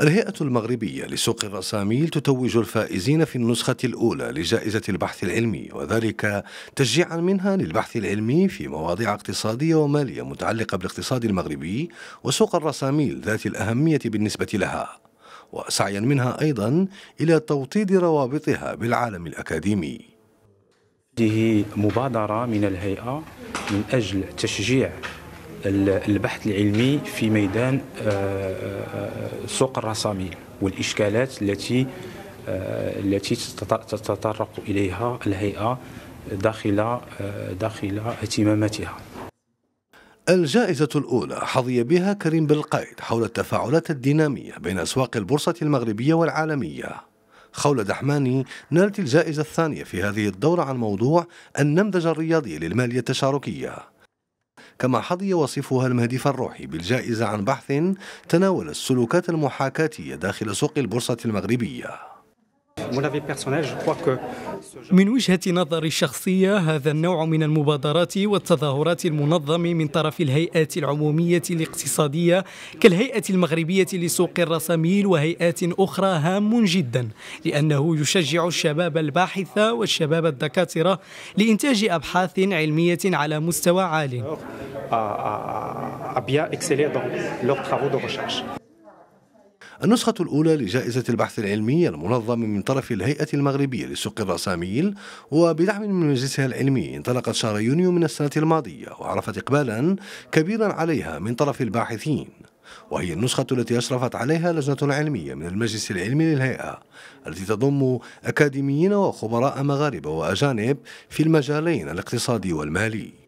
الهيئة المغربية لسوق الرساميل تتوج الفائزين في النسخة الأولى لجائزة البحث العلمي وذلك تشجيعا منها للبحث العلمي في مواضيع اقتصادية ومالية متعلقة بالاقتصاد المغربي وسوق الرساميل ذات الأهمية بالنسبة لها وسعيا منها أيضا إلى توطيد روابطها بالعالم الأكاديمي هذه مبادرة من الهيئة من أجل تشجيع البحث العلمي في ميدان آه، آه، آه، سوق الرسامين والإشكالات التي التي تتطرق إليها الهيئة داخل داخل اهتماماتها الجائزة الأولى حظي بها كريم بالقيد حول التفاعلات الدينامية بين أسواق البورصة المغربية والعالمية خولة دحماني نالت الجائزة الثانية في هذه الدورة عن موضوع النمذجة الرياضية للمالية التشاركية كما حظي وصفها المهدي فالروحي بالجائزة عن بحث تناول السلوكات المحاكاتية داخل سوق البورصة المغربية من وجهة نظري الشخصية هذا النوع من المبادرات والتظاهرات المنظم من طرف الهيئات العمومية الاقتصادية كالهيئة المغربية لسوق الرساميل وهيئات أخرى هام جدا لأنه يشجع الشباب الباحث والشباب الدكاترة لإنتاج أبحاث علمية على مستوى عال à, à, à bien exceller dans leurs travaux de recherche. النسخة الأولى لجائزة البحث العلمي المنظم من طرف الهيئة المغربية لسوق الرساميل وبدعم من مجلسها العلمي انطلقت شهر يونيو من السنة الماضية وعرفت إقبالا كبيرا عليها من طرف الباحثين وهي النسخة التي أشرفت عليها لجنة علمية من المجلس العلمي للهيئة التي تضم أكاديميين وخبراء مغاربة وأجانب في المجالين الاقتصادي والمالي